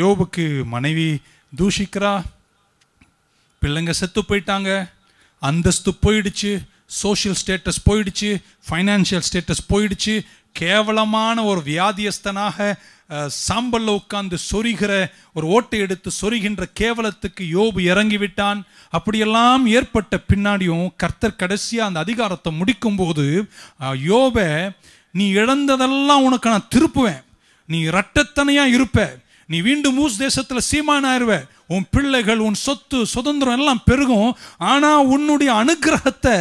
யோபுக்கு மனைவி தூஷிக்கிறா பிள்ளைங்க செத்து போயிட்டாங்க அந்தஸ்து போயிடுச்சு சோஷியல் ஸ்டேட்டஸ் போயிடுச்சு ஃபைனான்ஷியல் ஸ்டேட்டஸ் போயிடுச்சு கேவலமான ஒரு வியாதியஸ்தனாக சாம்பலில் உட்கார்ந்து சொரிகிற ஒரு ஓட்டை எடுத்து சொரிகின்ற கேவலத்துக்கு யோபு இறங்கிவிட்டான் அப்படியெல்லாம் ஏற்பட்ட பின்னாடியும் கர்த்தர் கடைசியாக அந்த அதிகாரத்தை முடிக்கும்போது யோபை நீ இழந்ததெல்லாம் உனக்கு நான் திருப்புவேன் நீ ரட்டத்தனையாக இருப்ப நீ வீண்டும் ஊஸ் தேசத்தில் சீமானாயிருவ உன் பிள்ளைகள் உன் சொத்து சுதந்திரம் எல்லாம் பெருகும் ஆனால் உன்னுடைய அனுகிரகத்தை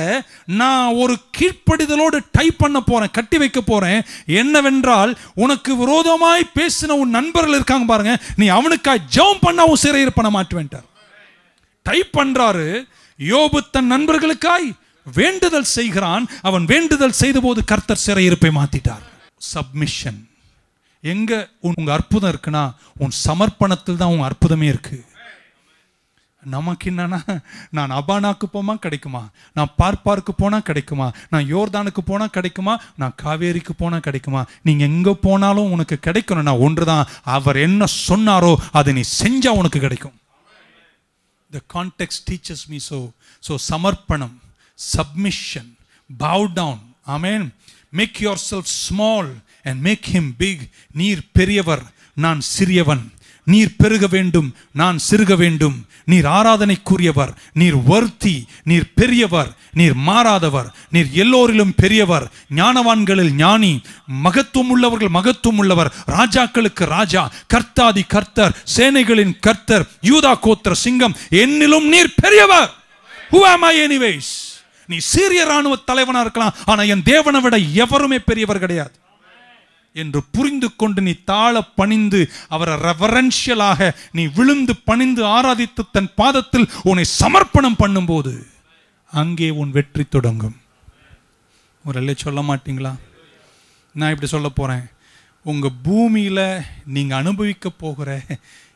நான் ஒரு கீழ்ப்படிதலோடு டைப் பண்ண போகிறேன் கட்டி வைக்க போகிறேன் என்னவென்றால் உனக்கு விரோதமாய் பேசின உன் நண்பர்கள் இருக்காங்க பாருங்க நீ அவனுக்காய் ஜெபம் பண்ண அவன் சிறையில் பண்ண மாட்டுவேன்ட்டார் டைப் பண்ணுறாரு யோபு தன் நண்பர்களுக்காய் வேண்டுதல் செய்கிறான் அவன் வேண்டுதல் செய்த போது கர்த்தர் சிறையிருப்பை மாத்திட்டார் சப்மிஷன் எங்கே உங்க அற்புதம் இருக்குன்னா உன் சமர்ப்பணத்தில் தான் உன் அற்புதமே இருக்குது நமக்கு என்னன்னா நான் அபானாக்கு போமா கிடைக்குமா நான் பார்ப்பாருக்கு போனால் கிடைக்குமா நான் யோர்தானுக்கு போனால் கிடைக்குமா நான் காவேரிக்கு போனால் கிடைக்குமா நீங்கள் எங்கே போனாலும் உனக்கு கிடைக்கணும்னா ஒன்று தான் அவர் என்ன சொன்னாரோ அதை நீ செஞ்சால் உனக்கு கிடைக்கும் the contact teachers me so so சமர்ப்பணம் submission bow down I mean make yourself small and make him big நீர் பெரியவர் நான் சிறியவன் நீர் பெருக வேண்டும் நான் சிறுக வேண்டும் நீர் ஆராதனைக்குரியவர் நீர் வருத்தி நீர் பெரியவர் நீர் மாறாதவர் நீர் எல்லோரிலும் பெரியவர் ஞானவான்களில் ஞானி மகத்துவம் உள்ளவர்கள் மகத்துவம் உள்ளவர் ராஜாக்களுக்கு ராஜா கர்த்தாதி கர்த்தர் சேனைகளின் கர்த்தர் யூதா கோத்திர சிங்கம் என்னிலும் நீர் பெரியவர் நீ சீரிய ராணுவ தலைவனா இருக்கலாம் ஆனா என் தேவனை விட எவருமே பெரியவர் கிடையாது என்று புரிந்து கொண்டு நீ தாழ பணிந்து அவரை ரெவரன்ஷியலாக நீ விழுந்து பணிந்து ஆராதித்து தன் பாதத்தில் உன்னை சமர்ப்பணம் பண்ணும்போது அங்கே உன் வெற்றி தொடங்கும் ஒரு எல்லை சொல்ல மாட்டீங்களா நான் இப்படி சொல்ல போகிறேன் உங்கள் பூமியில் நீங்கள் அனுபவிக்க போகிற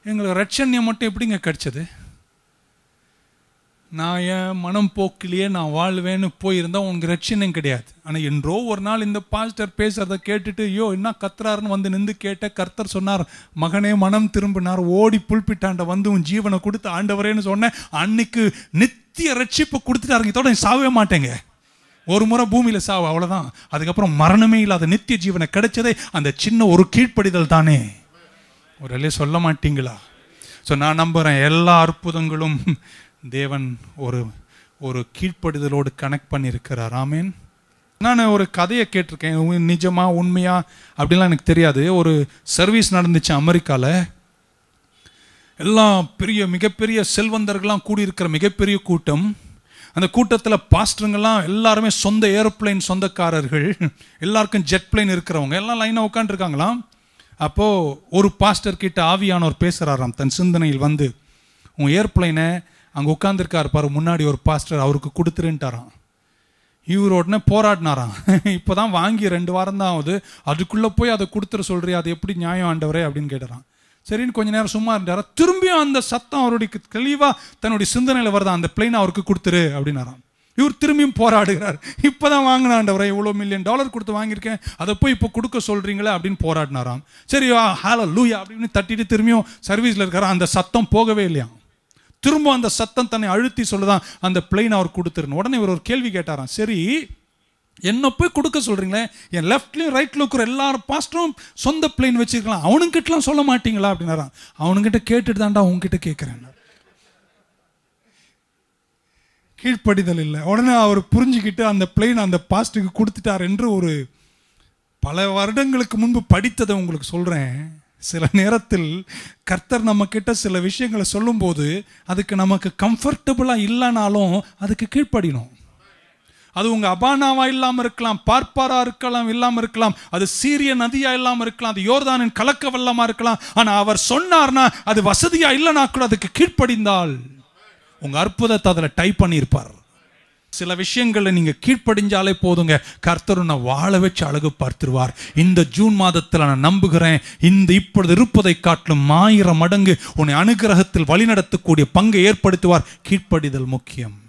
எங்களுக்கு ரட்சண்யம் மட்டும் எப்படிங்க கிடைச்சது நான் என் மனம் போக்கிலேயே நான் வாழ்வேன்னு போயிருந்தால் உனக்கு ரட்சணும் கிடையாது ஆனால் என்றோ ஒரு நாள் இந்த பாஸ்டர் பேசுகிறத கேட்டுட்டு ஐயோ என்ன கத்துறாருன்னு வந்து நின்று கேட்ட கர்த்தர் சொன்னார் மகனே மனம் திரும்பினார் ஓடி புல்பிட்டாண்ட வந்து உன் ஜீவனை கொடுத்து ஆண்டவரேன்னு சொன்னேன் அன்னைக்கு நித்திய ரட்சிப்பை கொடுத்துட்டாருங்க இதோட சாவே மாட்டேங்க ஒரு முறை பூமியில் சாவு அவ்வளோதான் அதுக்கப்புறம் மரணமே இல்லாத நித்திய ஜீவனை கிடைச்சதே அந்த சின்ன ஒரு கீழ்ப்படிதல் தானே ஒரு சொல்ல மாட்டீங்களா ஸோ நான் நம்புகிறேன் எல்லா அற்புதங்களும் தேவன் ஒரு ஒரு கீழ்ப்படுதலோடு கனெக்ட் பண்ணியிருக்கிறார் ராமேன் நான் ஒரு கதையை கேட்டிருக்கேன் நிஜமா உண்மையா அப்படிலாம் எனக்கு தெரியாது ஒரு சர்வீஸ் நடந்துச்சு அமெரிக்காவில் எல்லாம் பெரிய மிகப்பெரிய செல்வந்தர்கள்லாம் கூடியிருக்கிற மிகப்பெரிய கூட்டம் அந்த கூட்டத்தில் பாஸ்டருங்கெல்லாம் எல்லாருமே சொந்த ஏரோப்ளைன் சொந்தக்காரர்கள் எல்லாருக்கும் ஜெட் பிளைன் இருக்கிறவங்க எல்லாம் லைனாக உட்காந்துருக்காங்களாம் அப்போது ஒரு பாஸ்டர் கிட்ட ஆவியானவர் பேசுகிறாராம் தன் சிந்தனையில் வந்து உன் ஏர்பிளைனை அங்கே உட்காந்துருக்கார் பாரு முன்னாடி ஒரு பாஸ்டர் அவருக்கு கொடுத்துருன்ட்டாராம் இவர் உடனே போராடினாராம் இப்போ தான் வாங்கி ரெண்டு வாரம் தான் ஆகுது அதுக்குள்ளே போய் அதை கொடுத்துட சொல்கிறீ அது எப்படி நியாயம் ஆண்டவரே அப்படின்னு கேட்டுறான் சரின்னு கொஞ்ச நேரம் சும்மா இருந்தாரா திரும்பியும் அந்த சத்தம் அவருடைய தெளிவாக தன்னுடைய சிந்தனையில் வருதா அந்த பிளெயின் அவருக்கு கொடுத்துரு அப்படின்னாராம் இவர் திரும்பியும் போராடுகிறார் இப்போ தான் வாங்கினாண்டவரை இவ்வளோ மில்லியன் டாலர் கொடுத்து வாங்கியிருக்கேன் அதை போய் இப்போ கொடுக்க சொல்கிறீங்களே அப்படின்னு போராடினாராம் சரி ஹாலோ லூயா அப்படின்னு தட்டிட்டு திரும்பியும் சர்வீஸில் இருக்கிற அந்த சத்தம் போகவே இல்லையாம் திரும்ப அந்த சத்தம் தன்னை அழுத்தி சொல்லுதான் அந்த பிளெயின் அவர் கொடுத்துருன்னு உடனே இவர் ஒரு கேள்வி கேட்டாராம் சரி என்ன போய் கொடுக்க சொல்கிறீங்களே என் லெஃப்ட்லையும் ரைட்ல இருக்கிற எல்லாரும் பாஸ்டரும் சொந்த பிளைன் வச்சுருக்கலாம் அவனுங்கிட்டலாம் சொல்ல மாட்டீங்களா அப்படின்னாரான் அவனுங்கிட்ட கேட்டுட்டு தான்டா உங்ககிட்ட கேட்குறேன் கீழ்ப்படிதல் இல்லை உடனே அவர் புரிஞ்சுக்கிட்டு அந்த பிளைன் அந்த பாஸ்ட்டுக்கு கொடுத்துட்டார் என்று ஒரு பல வருடங்களுக்கு முன்பு படித்ததை உங்களுக்கு சொல்கிறேன் சில நேரத்தில் கர்த்தர் நம்மக்கிட்ட சில விஷயங்களை சொல்லும்போது அதுக்கு நமக்கு கம்ஃபர்டபுளாக இல்லைனாலும் அதுக்கு கீழ்ப்படினோம் அது உங்கள் அபானாவா இல்லாமல் இருக்கலாம் பார்ப்பாரா இருக்கலாம் இல்லாமல் இருக்கலாம் அது சீரிய நதியா இல்லாமல் இருக்கலாம் அது யோர்தானின் கலக்க வல்லமா இருக்கலாம் ஆனால் அவர் சொன்னார்னா அது வசதியா இல்லைனா கூட அதுக்கு கீழ்ப்படிந்தால் உங்கள் அற்புதத்தை அதில் டைப் பண்ணியிருப்பார் சில விஷயங்களை நீங்கள் கீழ்ப்படிஞ்சாலே போதுங்க கர்த்தர் வாழ வச்சு அழகு பார்த்துருவார் இந்த ஜூன் மாதத்தில் நான் நம்புகிறேன் இந்த இப்பொழுது இருப்பதை காட்டிலும் ஆயிரம் மடங்கு உன்னை அனுகிரகத்தில் வழிநடத்தக்கூடிய பங்கை ஏற்படுத்துவார் கீழ்ப்படிதல் முக்கியம்